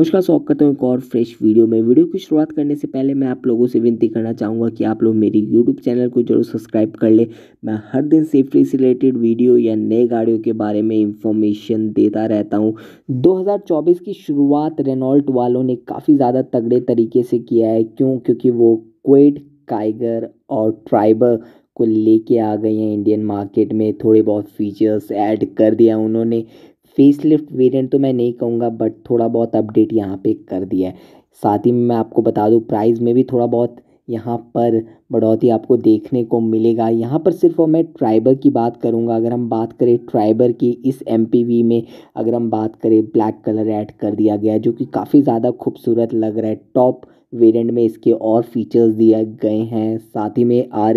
नमस्कार स्वागत करता हूँ एक और फ्रेश वीडियो में वीडियो की शुरुआत करने से पहले मैं आप लोगों से विनती करना चाहूँगा कि आप लोग मेरी यूट्यूब चैनल को जरूर सब्सक्राइब कर लें मैं हर दिन सेफ्टी से रिलेटेड वीडियो या नए गाड़ियों के बारे में इंफॉर्मेशन देता रहता हूँ 2024 की शुरुआत रेनॉल्ट वालों ने काफ़ी ज़्यादा तगड़े तरीके से किया है क्यों क्योंकि वो क्वेट काइगर और ट्राइबर को लेके आ गए हैं इंडियन मार्केट में थोड़े बहुत फीचर्स ऐड कर दिया उन्होंने फेसलिफ्ट वेरिएंट तो मैं नहीं कहूँगा बट थोड़ा बहुत अपडेट यहाँ पे कर दिया है साथ ही मैं आपको बता दूँ प्राइस में भी थोड़ा बहुत यहाँ पर बढ़ोतरी आपको देखने को मिलेगा यहाँ पर सिर्फ और मैं ट्राइबर की बात करूँगा अगर हम बात करें ट्राइबर की इस एम में अगर हम बात करें ब्लैक कलर ऐड कर दिया गया है जो कि काफ़ी ज़्यादा खूबसूरत लग रहा है टॉप वेरिएंट में इसके और फीचर्स दिए गए हैं साथ ही में आर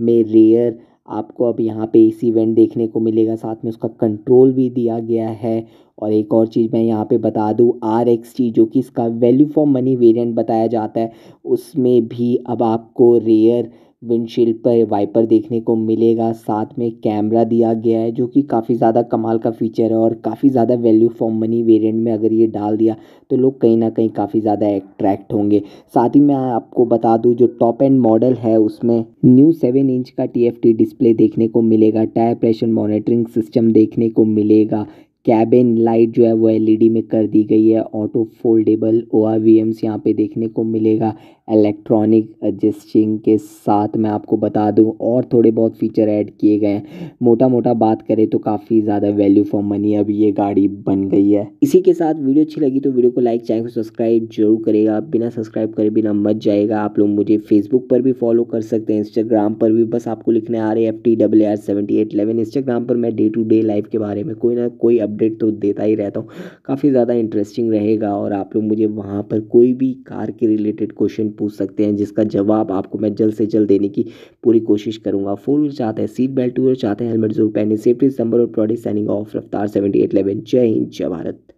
में रेयर आपको अब यहाँ पे एसी वेंट देखने को मिलेगा साथ में उसका कंट्रोल भी दिया गया है और एक और चीज़ मैं यहाँ पे बता दूँ आर एक्स टी जो कि इसका वैल्यू फॉर मनी वेरिएंट बताया जाता है उसमें भी अब आपको रेयर विंडशील्ड पर वाइपर देखने को मिलेगा साथ में कैमरा दिया गया है जो कि काफ़ी ज़्यादा कमाल का फीचर है और काफ़ी ज़्यादा वैल्यू फॉर मनी वेरिएंट में अगर ये डाल दिया तो लोग कहीं ना कहीं काफ़ी ज़्यादा एट्रैक्ट होंगे साथ ही मैं आपको बता दूं जो टॉप एंड मॉडल है उसमें न्यू सेवन इंच का टी डिस्प्ले देखने को मिलेगा टायर प्रेशर मॉनिटरिंग सिस्टम देखने को मिलेगा कैबिन लाइट जो है वो एलईडी में कर दी गई है auto foldable O R V Ms यहाँ पे देखने को मिलेगा इलेक्ट्रॉनिक एडजस्टिंग के साथ मैं आपको बता दूं और थोड़े बहुत फीचर ऐड किए गए हैं मोटा मोटा बात करें तो काफ़ी ज़्यादा वैल्यू फॉर मनी अब ये गाड़ी बन गई है इसी के साथ वीडियो अच्छी लगी तो वीडियो को लाइक चाहे सब्सक्राइब जरूर करेगा बिना सब्सक्राइब करे बिना मत जाएगा आप लोग मुझे फेसबुक पर भी फॉलो कर सकते हैं इंस्टाग्राम पर भी बस आपको लिखना आ रहे F T W R seventy eight eleven Instagram पर मैं डे टू डे लाइफ के बारे में कोई ना कोई अपडेट तो देता ही रहता हूँ काफ़ी ज़्यादा इंटरेस्टिंग रहेगा और आप लोग मुझे वहाँ पर कोई भी कार के रिलेटेड क्वेश्चन पूछ सकते हैं जिसका जवाब आपको मैं जल्द से जल्द देने की पूरी कोशिश करूँगा फोर व्हीलर चाहते हैं सीट बेल्ट टू चाहते हैं हेलमेट जरूर पहने सेफ्टी नंबर और product signing off Raftaar seventy eight eleven जय हिंद जय भारत